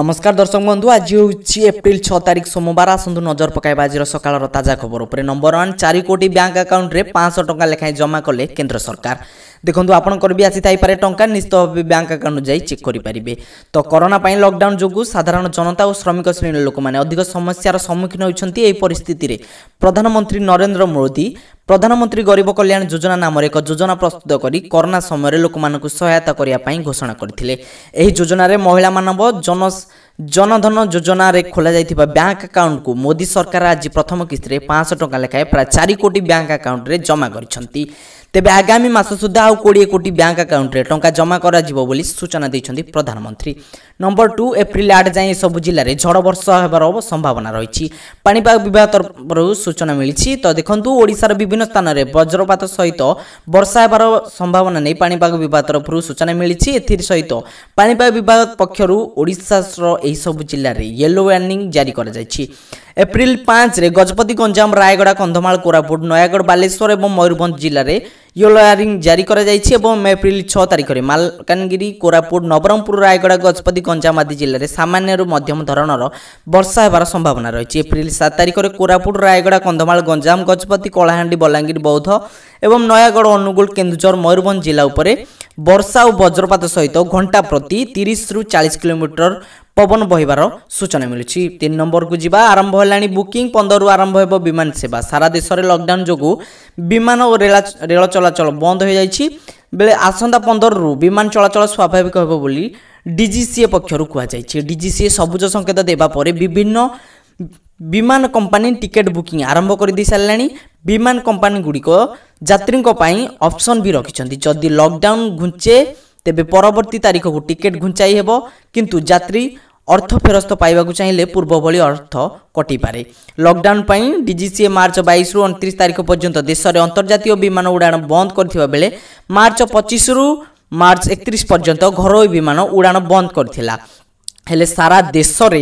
নমস্কার দর্শক বন্ধু আজ হচ্ছে এপ্রিল ছ তারিখ সোমবার আসন্তু নজর পকাইবা আজর সকালর তাজা খবর উপরে নম্বর ওয়ান চারি কোটি ব্যাঙ্ক আকাউন্টে পাঁচশো টাকা লেখায় জমা কলে কেন্দ্র সরকার দেখুন আপনার বি আসিথাইপরে টাকা নিশ্চিত ভাবে ব্যাঙ্ক আকাউন্ট যাই চেক করে তো করোনা লকডাউন যোগ সাধারণ জনতা ও শ্রমিক শ্রেণীর লোক মানে অধিক সমস্যার সম্মুখীন হয়েছেন এই পরিস্থিতি প্রধানমন্ত্রী নরেন্দ্র মোদি প্রধানমন্ত্রী গরিব কল্যাণ যোজনা নামের এক যোজনা প্রস্তুত করে করোনা সময় লোক সহায়তা করা ঘোষণা করে এই যোজনার মহিলা মানব জন জনধন যোজনার খোলা যাই ব্যাঙ্ক আকাউন্টকু মোদি সরকার আজ প্রথম কিস্তি পাঁচশো টাকা লেখায় প্রায় চারি কোটি ব্যাঙ্ক আকাউন্টে জমা করেছেন ତେବେ ଆଗାମୀ ମାସ ସୁଦ୍ଧା ଆଉ କୋଡ଼ିଏ କୋଟି ବ୍ୟାଙ୍କ ଆକାଉଣ୍ଟରେ ଟଙ୍କା ଜମା କରାଯିବ ବୋଲି ସୂଚନା ଦେଇଛନ୍ତି ପ୍ରଧାନମନ୍ତ୍ରୀ ନମ୍ବର ଟୁ ଏପ୍ରିଲ ଆଠ ଯାଏଁ ଏସବୁ ଜିଲ୍ଲାରେ ଝଡ଼ ବର୍ଷା ହେବାର ସମ୍ଭାବନା ରହିଛି ପାଣିପାଗ ବିଭାଗ ତରଫରୁ ସୂଚନା ମିଳିଛି ତ ଦେଖନ୍ତୁ ଓଡ଼ିଶାର ବିଭିନ୍ନ ସ୍ଥାନରେ ବଜ୍ରପାତ ସହିତ ବର୍ଷା ହେବାର ସମ୍ଭାବନା ନେଇ ପାଣିପାଗ ବିଭାଗ ତରଫରୁ ସୂଚନା ମିଳିଛି ଏଥିରେ ସହିତ ପାଣିପାଗ ବିଭାଗ ପକ୍ଷରୁ ଓଡ଼ିଶାର ଏହିସବୁ ଜିଲ୍ଲାରେ ୟେଲୋ ୱାର୍ଣ୍ଣିଂ ଜାରି କରାଯାଇଛି ଏପ୍ରିଲ ପାଞ୍ଚରେ ଗଜପତି ଗଞ୍ଜାମ ରାୟଗଡ଼ା କନ୍ଧମାଳ କୋରାପୁଟ ନୟାଗଡ଼ ବାଲେଶ୍ୱର ଏବଂ ମୟୂରଭଞ୍ଜ ଜିଲ୍ଲାରେ ୟେଲୋ ୱାର୍ଣ୍ଣିଂ ଜାରି କରାଯାଇଛି ଏବଂ ଏପ୍ରିଲ ଛଅ ତାରିଖରେ ମାଲକାନଗିରି କୋରାପୁଟ ନବରଙ୍ଗପୁର ରାୟଗଡ଼ା ଗଜପତି ଗଞ୍ଜାମ ଆଦି ଜିଲ୍ଲାରେ ସାମାନ୍ୟରୁ ମଧ୍ୟମ ଧରଣର ବର୍ଷା ହେବାର ସମ୍ଭାବନା ରହିଛି ଏପ୍ରିଲ ସାତ ତାରିଖରେ କୋରାପୁଟ ରାୟଗଡ଼ା କନ୍ଧମାଳ ଗଞ୍ଜାମ ଗଜପତି କଳାହାଣ୍ଡି ବଲାଙ୍ଗୀର ବୌଦ୍ଧ ଏବଂ ନୟାଗଡ଼ ଅନୁଗୁଳ କେନ୍ଦୁଝର ମୟୂରଭଞ୍ଜ ଜିଲ୍ଲା ଉପରେ ବର୍ଷା ଓ ବଜ୍ରପାତ ସହିତ ଘଣ୍ଟା ପ୍ରତି ତିରିଶରୁ ଚାଳିଶ କିଲୋମିଟର ପବନ ବହିବାର ସୂଚନା ମିଳୁଛି ତିନି ନମ୍ବରକୁ ଯିବା ଆରମ୍ଭ ହେଲାଣି ବୁକିଂ ପନ୍ଦରରୁ ଆରମ୍ଭ ହେବ ବିମାନ ସେବା ସାରା ଦେଶରେ ଲକଡାଉନ୍ ଯୋଗୁଁ ବିମାନ ଓ ରେଳ ଚଳାଚଳ ବନ୍ଦ ହୋଇଯାଇଛି ବେଳେ ଆସନ୍ତା ପନ୍ଦରରୁ ବିମାନ ଚଳାଚଳ ସ୍ୱାଭାବିକ ହେବ ବୋଲି ଡିଜିସିଏ ପକ୍ଷରୁ କୁହାଯାଇଛି ଡିଜିସିଏ ସବୁଜ ସଙ୍କେତ ଦେବା ପରେ ବିଭିନ୍ନ ବିମାନ କମ୍ପାନୀ ଟିକେଟ୍ ବୁକିଂ ଆରମ୍ଭ କରିଦେଇ ସାରିଲାଣି ବିମାନ କୋମ୍ପାନୀଗୁଡ଼ିକ ଯାତ୍ରୀଙ୍କ ପାଇଁ ଅପସନ୍ ବି ରଖିଛନ୍ତି ଯଦି ଲକଡାଉନ୍ ଘୁଞ୍ଚେ ତେବେ ପରବର୍ତ୍ତୀ ତାରିଖକୁ ଟିକେଟ୍ ଘୁଞ୍ଚାଇ ହେବ କିନ୍ତୁ ଯାତ୍ରୀ ଅର୍ଥ ଫେରସ୍ତ ପାଇବାକୁ ଚାହିଁଲେ ପୂର୍ବଭଳି ଅର୍ଥ କଟିପାରେ ଲକଡାଉନ୍ ପାଇଁ ଡିଜିସିଏ ମାର୍ଚ୍ଚ ବାଇଶରୁ ଅଣତିରିଶ ତାରିଖ ପର୍ଯ୍ୟନ୍ତ ଦେଶରେ ଅନ୍ତର୍ଜାତୀୟ ବିମାନ ଉଡ଼ାଣ ବନ୍ଦ କରିଥିବା ବେଳେ ମାର୍ଚ୍ଚ ପଚିଶରୁ ମାର୍ଚ୍ଚ ଏକତିରିଶ ପର୍ଯ୍ୟନ୍ତ ଘରୋଇ ବିମାନ ଉଡ଼ାଣ ବନ୍ଦ କରିଥିଲା ହେଲେ ସାରା ଦେଶରେ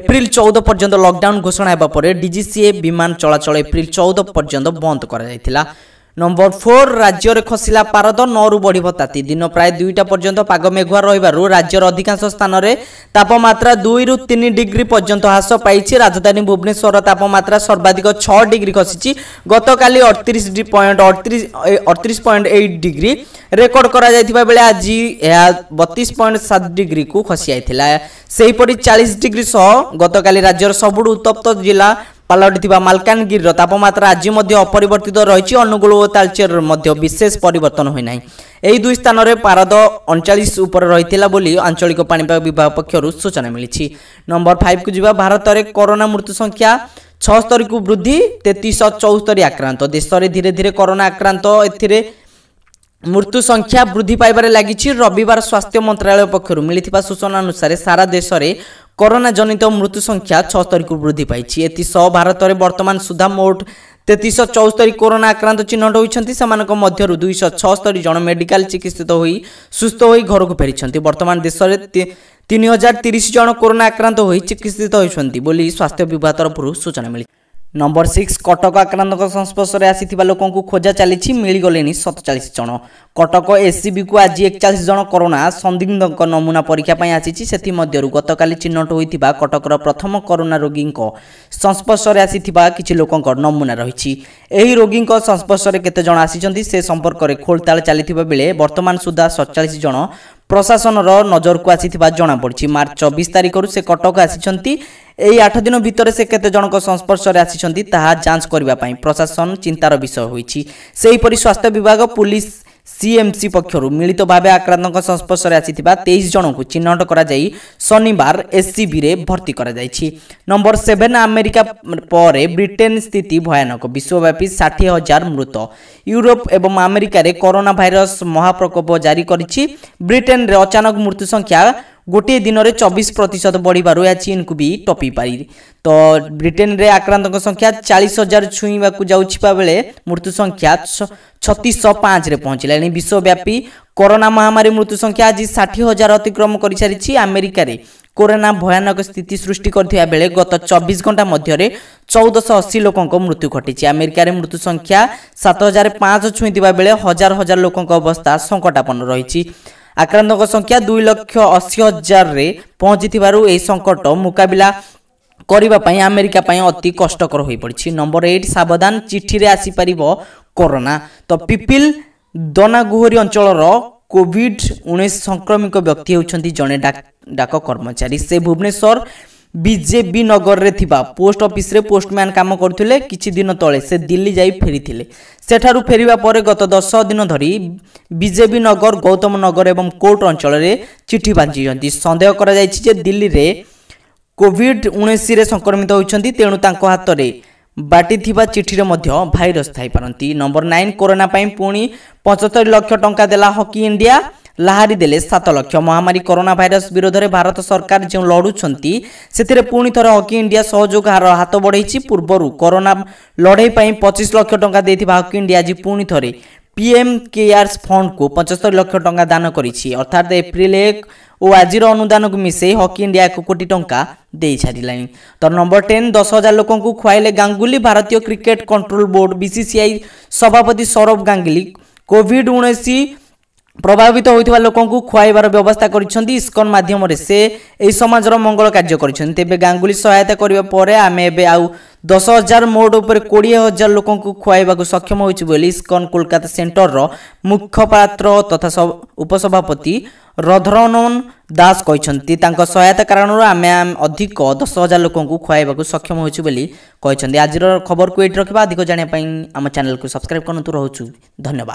এপ্রিল চৌদ পর্যন্ত লকডাউন ঘোষণা হওয়া পরে ডিজিসিএ বিমান চলাচল এপ্রিল চৌদ পর্যন্ত বন্ধ করা নম্বর ফোর রাজ্যের খসিলা পারদ নু বড় তাতি দিন প্রায় দুইটা পর্যন্ত পাগ মেঘুয়া রহবার রাজ্যের অধিকাংশ স্থানরে তাপমাত্রা দুই রু তিন ডিগ্রি পর্যন্ত হ্রাস পাইছে রাজধানী ভুবনেশ্বর তাপমাত্রা সর্বাধিক ছ ডিগ্রি খসিছি গতকালি অড়তিশ পয়েন্ট অড়তিশ অড়তিশ পয়েন্ট এইট ডিগ্রি রেকর্ড করা যাইথিবা বেলে আজি ଏହା ବତିଶ ପଏଣ୍ଟ ସାତ ଡିଗ୍ରୀକୁ ଖସି ଯାଇଥିଲା ସେହିପରି ଚାଳିଶ ଡିଗ୍ରୀ ସହ ଗତକାଲି ରାଜ୍ୟର ସବୁଠୁ ଉତ୍ତପ୍ତ ଜିଲ୍ଲା ପାଲଟିଥିବା ମାଲକାନଗିରିର ତାପମାତ୍ରା ଆଜି ମଧ୍ୟ ଅପରିବର୍ତ୍ତିତ ରହିଛି ଅନୁଗୁଳ ଓ ତାଳଚେରରେ ମଧ୍ୟ ବିଶେଷ ପରିବର୍ତ୍ତନ ହୋଇନାହିଁ ଏହି ଦୁଇ ସ୍ଥାନରେ ପାରଦ ଅଣଚାଳିଶ ଉପରେ ରହିଥିଲା ବୋଲି ଆଞ୍ଚଳିକ ପାଣିପାଗ ବିଭାଗ ପକ୍ଷରୁ ସୂଚନା ମିଳିଛି ନମ୍ବର ଫାଇଭକୁ ଯିବା ଭାରତରେ କରୋନା ମୃତ୍ୟୁ ସଂଖ୍ୟା ଛଅସ୍ତରୀକୁ ବୃଦ୍ଧି ତେତିଶହ ଚଉସ୍ତରୀ ଆକ୍ରାନ୍ତ ଦେଶରେ ଧୀରେ ଧୀରେ କରୋନା ଆକ୍ରାନ୍ତ ଏଥିରେ মৃত্যু সংখ্যা বৃদ্ধি পাইবার লাগিছে রবিবার স্বাস্থ্য মন্ত্রালয় পক্ষ মিলিথিবা সূচনা অনুসারে সারা দেশে করোনা জনিত মৃত্যু সংখ্যা ছস্তরীকু বৃদ্ধি পাইছে এসহ ভারতের বর্তমান সুদ্ধা মোট তেত্রিশ চৌস্তরি করোনা আক্রান্ত চিহ্নট হয়েছেন মধ্য দুইশ ছস্তরি জন মেডিকাল চিকিৎসিত হয়ে সুস্থ হয়ে ঘরক ফেরি বর্তমান দেশের তিন হাজার তিরিশ জন করোনা আক্রান্ত হয়ে চিকিৎসিত হয়েছেন বলে স্বাস্থ্য বিভাগ তরফ সূচনা মিলিছে নম্বর সিক্স কটক আক্রান্তক সংস্পর্শে আসিথিবা লোকଙ୍କୁ খোঁজা চালিছি মিলিগলেনি সতচাশ জন কটক এসসিবিকু আজ একচাশ জন করোনা সন্দিগ্ধক নমুনা পরীক্ষা পাই আসিছি সেমধ্যু গতকালি চিহ্নট হয়েছে কটকর প্রথম করোনা রোগীঙ্ক সংস্পর্শে আসিথিবা কিছু লোকঙ্ক নমুনা রয়েছে এই রোগীঙ্ক সংস্পর্শে কেতে জন আসিছেন সে সম্পর্কের খোলতাড় চালিথিবা বেলে বর্তমান সুদ্ধা সতচাশ জন ପ୍ରଶାସନର ନଜରକୁ ଆସିଥିବା ଜଣାପଡ଼ିଛି ମାର୍ଚ୍ଚ ଚବିଶ ତାରିଖରୁ ସେ କଟକ ଆସିଛନ୍ତି এই আঠ দিন ভিতরে সে কেতে জনক সংস্পর্শে আসছেন তাহা যাঞ্চ করা প্রশাসন চিন্তার বিষয় হয়েছে সেইপরি স্বাস্থ্য বিভাগ পুলিশ ସିଏମ୍ସି ପକ୍ଷରୁ ମିଳିତ ଭାବେ ଆକ୍ରାନ୍ତଙ୍କ ସଂସ୍ପର୍ଶରେ ଆସିଥିବା ତେଇଶ ଜଣଙ୍କୁ ଚିହ୍ନଟ କରାଯାଇ ଶନିବାର ଏସ୍ସିବିରେ ଭର୍ତ୍ତି କରାଯାଇଛି ନମ୍ବର ସେଭେନ୍ ଆମେରିକା ପରେ ବ୍ରିଟେନ୍ ସ୍ଥିତି ଭୟାନକ ବିଶ୍ୱବ୍ୟାପୀ ଷାଠିଏ ହଜାର ମୃତ ୟୁରୋପ ଏବଂ ଆମେରିକାରେ କରୋନା ଭାଇରସ୍ ମହାପ୍ରକୋପ ଜାରି କରିଛି ବ୍ରିଟେନ୍ରେ ଅଚାନକ ମୃତ୍ୟୁ ସଂଖ୍ୟା ଗୋଟିଏ ଦିନରେ ଚବିଶ ପ୍ରତିଶତ ବଢ଼ିବାରୁ ଏହା ଚୀନକୁ ବି ଟପିପାରି ତ ବ୍ରିଟେନରେ ଆକ୍ରାନ୍ତଙ୍କ ସଂଖ୍ୟା ଚାଳିଶ ହଜାର ଛୁଇଁବାକୁ ଯାଉଥିବା ବେଳେ ମୃତ୍ୟୁ ସଂଖ୍ୟା ଛତିଶଶହ ପାଞ୍ଚରେ ପହଞ୍ଚିଲାଣି ବିଶ୍ୱବ୍ୟାପୀ କରୋନା ମହାମାରୀ ମୃତ୍ୟୁ ସଂଖ୍ୟା ଆଜି ଷାଠିଏ ହଜାର ଅତିକ୍ରମ କରିସାରିଛି ଆମେରିକାରେ କରୋନା ଭୟାନକ ସ୍ଥିତି ସୃଷ୍ଟି କରିଥିବା ବେଳେ ଗତ ଚବିଶ ଘଣ୍ଟା ମଧ୍ୟରେ ଚଉଦଶହ ଅଶୀ ଲୋକଙ୍କ ମୃତ୍ୟୁ ଘଟିଛି ଆମେରିକାରେ ମୃତ୍ୟୁ ସଂଖ୍ୟା ସାତ ହଜାର ପାଞ୍ଚ ଛୁଇଁଥିବା ବେଳେ ହଜାର ହଜାର ଲୋକଙ୍କ ଅବସ୍ଥା ସଙ୍କଟାପନ୍ନ ରହିଛି ଆକ୍ରାନ୍ତଙ୍କ ସଂଖ୍ୟା ଦୁଇ ଲକ୍ଷ ଅଶୀ ହଜାରରେ ପହଞ୍ଚିଥିବାରୁ ଏହି ସଙ୍କଟ ମୁକାବିଲା କରିବା ପାଇଁ ଆମେରିକା ପାଇଁ ଅତି କଷ୍ଟକର ହୋଇପଡ଼ିଛି ନମ୍ବର ଏଇଟ୍ ସାବଧାନ ଚିଠିରେ ଆସିପାରିବ କରୋନା ତ ପିପିଲ ଦନାଗୁହରୀ ଅଞ୍ଚଳର କୋଭିଡ ଉଣେଇଶ ସଂକ୍ରମିତ ବ୍ୟକ୍ତି ହେଉଛନ୍ତି ଜଣେ ଡାକ କର୍ମଚାରୀ ସେ ଭୁବନେଶ୍ୱର ବିଜେପି ନଗରରେ ଥିବା ପୋଷ୍ଟ ଅଫିସରେ ପୋଷ୍ଟମ୍ୟାନ୍ କାମ କରୁଥିଲେ କିଛି ଦିନ ତଳେ ସେ ଦିଲ୍ଲୀ ଯାଇ ଫେରିଥିଲେ ସେଠାରୁ ଫେରିବା ପରେ ଗତ ଦଶ ଦିନ ଧରି ବିଜେପି ନଗର ଗୌତମ ନଗର ଏବଂ କୋର୍ଟ ଅଞ୍ଚଳରେ ଚିଠି ବାଞ୍ଚିଛନ୍ତି ସନ୍ଦେହ କରାଯାଇଛି ଯେ ଦିଲ୍ଲୀରେ କୋଭିଡ୍ ଉଣେଇଶରେ ସଂକ୍ରମିତ ହୋଇଛନ୍ତି ତେଣୁ ତାଙ୍କ ହାତରେ ବାଟିଥିବା ଚିଠିରେ ମଧ୍ୟ ଭାଇରସ୍ ଥାଇପାରନ୍ତି ନମ୍ବର ନାଇନ୍ କରୋନା ପାଇଁ ପୁଣି ପଞ୍ଚସ୍ତରୀ ଲକ୍ଷ ଟଙ୍କା ଦେଲା ହକି ଇଣ୍ଡିଆ লাহারি দেলে সাত লক্ষ মহামারী করোনা ବିରୋଧରେ বিরোধে ভারত সরকার যে ସେଥିରେ ପୁଣି পুঁ ହକି হকি ইন্ডিয়া সহযোগ হার হাত বড়াইছে পূর্ব করোনা লড়াই পঁচিশ লক্ষ টাকা দিয়ে হকি ইন্ডিয়া আজ পুঁ ଥରେ পিএম কেয়ার্স কু পঁচস্তর লক্ষ টাকা দান করেছি অর্থাৎ এপ্রিল এক ও আজির অনুদানকু মিশাই হকি ইন্ডিয়া এক কোটি টঙ্কা দিয়ে সারা তো নম্বর টেন দশ হাজার লোক খুয়াইলে গাঙ্গুলি ভারতীয় ক্রিকেট কন্ট্রোল বোর্ড বিসিসিআই সভাপতি সৌরভ গাঙ্গুলি কোভিড উনিশ প্রভাবিত হয়ে লোক খুয়াইবার ব্যবস্থা করেছেন ইস্কন মাধ্যমে সে এই সমাজের মঙ্গল কার্য করেছেন তেমনি গাঙ্গুলি সহায়তা করার পরে আমি এবে আউ দশ হাজার মোট উপরে কোড়িয়ে হাজার লোক খুয়াইবা সক্ষম হয়েছি বলে ইস্কন কলকাতা সেটরর মুখপাত্র তথা উপসভাপতি রধরনন দাস କହିଛନ୍ତି ତାଙ୍କ ସହାୟତା କାରଣରୁ ଆମେ ଅଧିକ ଦଶ ହଜାର ଲୋକଙ୍କୁ ଖୁଆଇବାକୁ ସକ୍ଷମ ହୋଇଛୁ ବୋଲି କହିଛନ୍ତି ଆଜିର ଖବରକୁ ଏଇଠି ରଖିବା ଅଧିକ ଜାଣିବା ପାଇଁ ଆମ ଚ୍ୟାନେଲକୁ ସବସ୍କ୍ରାଇବ୍ କରନ୍ତୁ ରହୁଛୁ